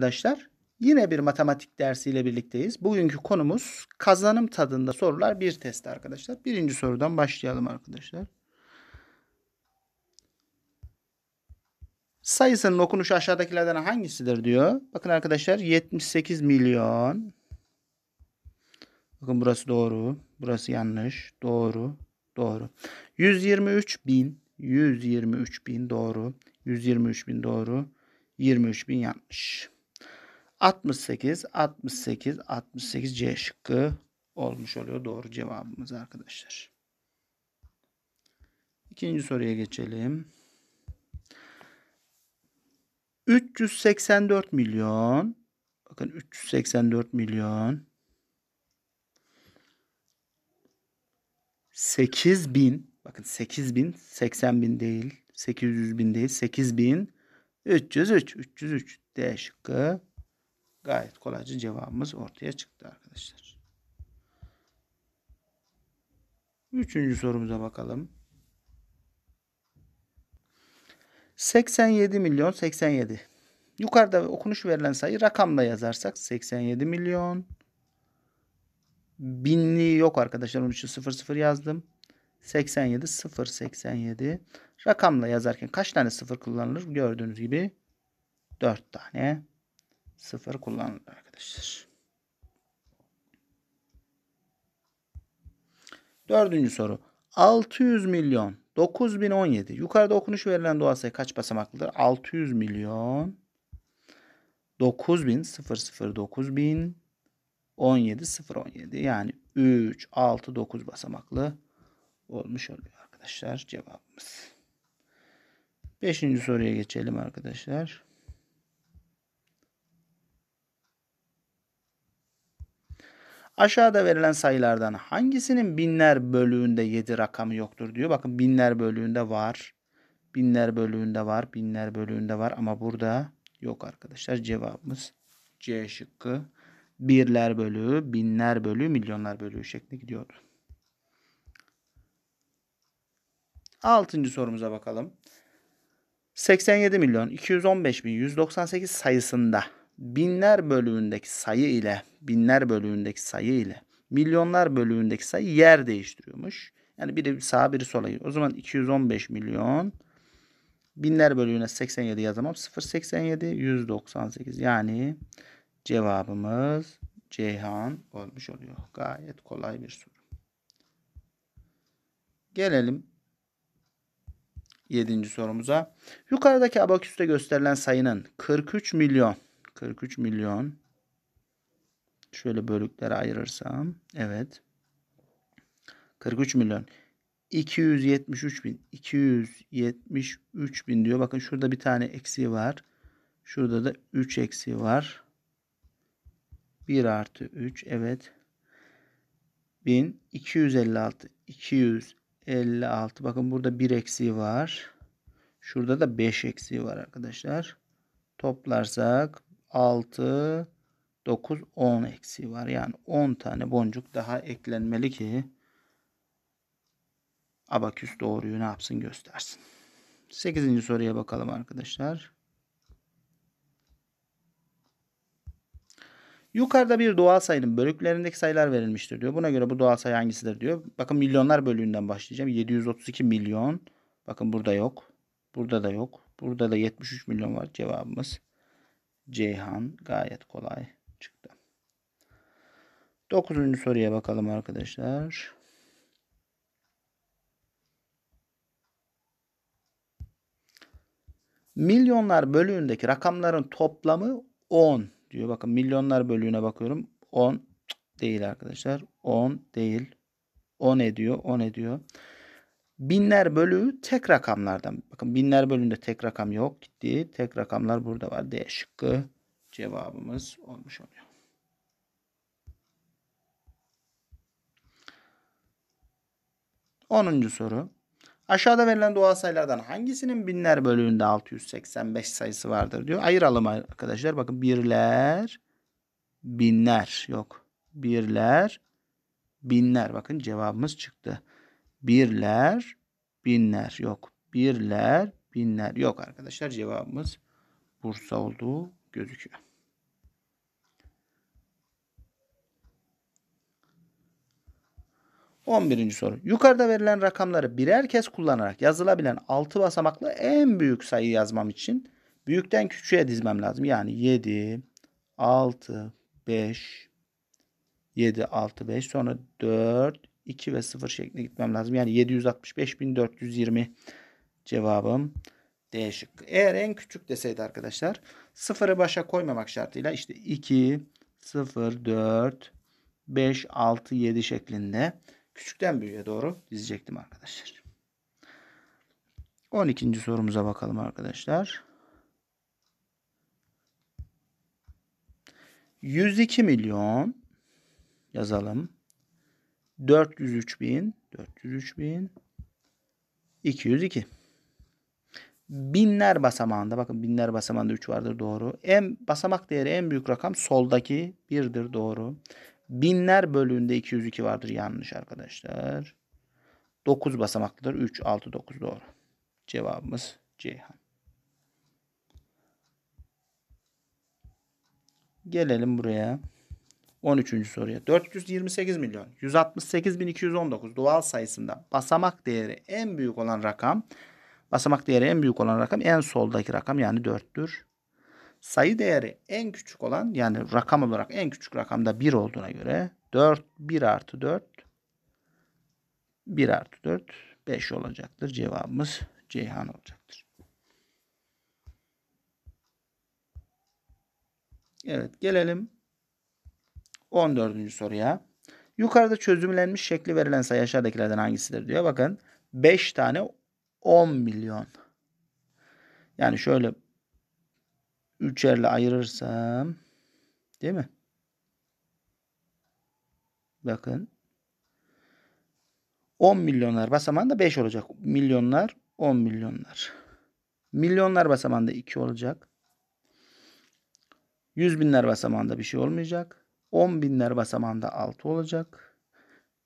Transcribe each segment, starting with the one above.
arkadaşlar. Yine bir matematik dersiyle birlikteyiz. Bugünkü konumuz kazanım tadında sorular bir test arkadaşlar. Birinci sorudan başlayalım arkadaşlar. Sayısının okunuşu aşağıdakilerden hangisidir diyor. Bakın arkadaşlar 78 milyon. Bakın burası doğru. Burası yanlış. Doğru. Doğru. 123 bin. 123 bin doğru. 123 bin doğru. 23 bin yanlış. 68, 68, 68 C şıkkı olmuş oluyor doğru cevabımız arkadaşlar. İkinci soruya geçelim. 384 milyon bakın 384 milyon 8 bin bakın 8 bin 80 bin değil 800 bin değil 8 bin 303 303 D şıkkı Gayet kolayca cevabımız ortaya çıktı arkadaşlar. Üçüncü sorumuza bakalım. 87 milyon 87. Yukarıda okunuş verilen sayı rakamla yazarsak 87 milyon. Binliği yok arkadaşlar. Onun için 00 yazdım. 87 0 87. Rakamla yazarken kaç tane sıfır kullanılır? Gördüğünüz gibi 4 tane sıfır kullanılır arkadaşlar. Dördüncü soru. 600 milyon 9017. Yukarıda okunuş verilen doğal sayı kaç basamaklıdır? 600 milyon 9000 00 9000 017 yani 3 6 9 basamaklı olmuş oluyor arkadaşlar cevabımız. Beşinci soruya geçelim arkadaşlar. Aşağıda verilen sayılardan hangisinin binler bölüğünde 7 rakamı yoktur diyor. Bakın binler bölüğünde var. Binler bölüğünde var. Binler bölüğünde var ama burada yok arkadaşlar. Cevabımız C şıkkı. Birler bölüğü, binler bölüğü, milyonlar bölüğü şeklinde gidiyor. Altıncı sorumuza bakalım. 87 milyon 215 bin 198 sayısında binler bölüğündeki sayı ile binler bölüğündeki sayı ile milyonlar bölüğündeki sayı yer değiştiriyormuş. Yani biri sağa biri sola gidiyor. O zaman 215 milyon binler bölüğüne 87 yazamam. 087 198 yani cevabımız Ceyhan olmuş oluyor. Gayet kolay bir soru. Gelelim 7. sorumuza. Yukarıdaki abaküste gösterilen sayının 43 milyon 43 milyon. Şöyle bölüklere ayırırsam. Evet. 43 milyon. 273 bin. 273 bin diyor. Bakın şurada bir tane eksiği var. Şurada da 3 eksiği var. 1 artı 3. Evet. 1256. 256. Bakın burada 1 eksiği var. Şurada da 5 eksiği var arkadaşlar. Toplarsak 6, 9, 10 eksiği var. Yani 10 tane boncuk daha eklenmeli ki abaküs doğruyu ne yapsın göstersin. 8. soruya bakalım arkadaşlar. Yukarıda bir doğal sayının bölüklerindeki sayılar verilmiştir diyor. Buna göre bu doğal sayı hangisidir diyor. Bakın milyonlar bölüğünden başlayacağım. 732 milyon. Bakın burada yok. Burada da yok. Burada da 73 milyon var cevabımız. Ceyhan gayet kolay çıktı. Dokuzuncu soruya bakalım arkadaşlar. Milyonlar bölüğündeki rakamların toplamı 10 diyor. Bakın milyonlar bölüğüne bakıyorum. 10 değil arkadaşlar. 10 değil. 10 ediyor. 10 ediyor. Binler bölüğü tek rakamlardan. Bakın binler bölüğünde tek rakam yok gitti. Tek rakamlar burada var. D şıkkı cevabımız olmuş oluyor. Onuncu soru. Aşağıda verilen doğal sayılardan hangisinin binler bölüğünde 685 sayısı vardır diyor. Ayıralım arkadaşlar. Bakın birler, binler yok. Birler, binler. Bakın cevabımız çıktı birler, binler yok. Birler, binler yok arkadaşlar. Cevabımız Bursa olduğu gözüküyor. On birinci soru. Yukarıda verilen rakamları birer kez kullanarak yazılabilen altı basamaklı en büyük sayı yazmam için büyükten küçüğe dizmem lazım. Yani 7, 6, 5, 7, 6, 5 sonra 4, 2 ve 0 şeklinde gitmem lazım. Yani 765.420 cevabım D şıkkı. Eğer en küçük deseydi arkadaşlar sıfırı başa koymamak şartıyla işte 2, 0, 4, 5, 6, 7 şeklinde küçükten büyüğe doğru dizecektim arkadaşlar. 12. sorumuza bakalım arkadaşlar. 102 milyon yazalım. 403 bin 403 bin 202 binler basamağında bakın binler basamağında 3 vardır doğru. En basamak değeri en büyük rakam soldaki 1'dir doğru. Binler bölüğünde 202 vardır yanlış arkadaşlar. 9 basamaklıdır 3 6 9 doğru. Cevabımız Ceyhan. Gelelim buraya. 13. soruya. 428 milyon bin 168.219 doğal sayısında basamak değeri en büyük olan rakam basamak değeri en büyük olan rakam en soldaki rakam yani 4'tür. Sayı değeri en küçük olan yani rakam olarak en küçük rakamda 1 olduğuna göre 4 1 artı 4 1 artı 4 5 olacaktır. Cevabımız Ceyhan olacaktır. Evet gelelim 14. soruya. Yukarıda çözümlenmiş şekli verilen sayı aşağıdakilerden hangisidir diyor. Bakın 5 tane 10 milyon. Yani şöyle üçerle ayırırsam değil mi? Bakın 10 milyonlar basamağında 5 olacak. Milyonlar 10 milyonlar. Milyonlar basamağında 2 olacak. Yüz binler basamağında bir şey olmayacak. 10 binler basamağında 6 olacak.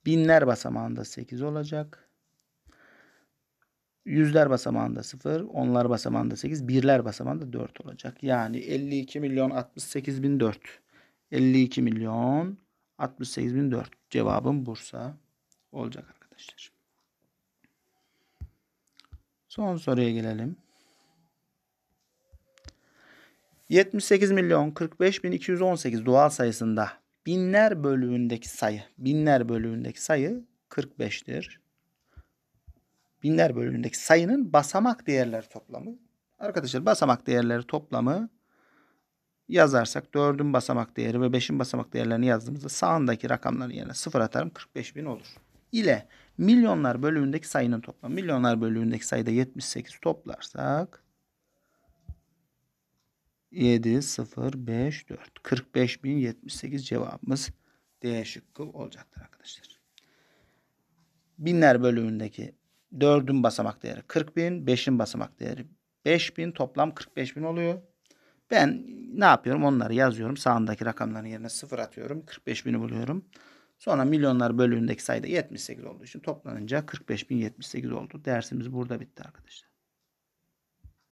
Binler basamağında 8 olacak. Yüzler basamağında 0, onlar basamağında 8, birler basamağında 4 olacak. Yani 52 milyon 68 bin 4. 52 milyon 68 bin 4. Cevabım Bursa olacak arkadaşlar. Son soruya gelelim. 78 milyon 45 bin 218 doğal sayısında binler bölümündeki sayı, binler bölümündeki sayı 45'tir. Binler bölümündeki sayının basamak değerleri toplamı. Arkadaşlar basamak değerleri toplamı yazarsak 4'ün basamak değeri ve 5'in basamak değerlerini yazdığımızda sağındaki rakamların yerine 0 atarım 45 bin olur. İle milyonlar bölümündeki sayının toplamı. Milyonlar bölümündeki sayıda 78 toplarsak 7054 45078 cevabımız D şıkkı olacaktır arkadaşlar. Binler bölümündeki 4'ün basamak değeri 40.000, 5'in basamak değeri 5.000 toplam 45.000 oluyor. Ben ne yapıyorum? Onları yazıyorum. Sağındaki rakamların yerine 0 atıyorum. 45.000'i buluyorum. Sonra milyonlar bölümündeki sayıda 78 olduğu için toplanınca 45.078 oldu. Dersimiz burada bitti arkadaşlar.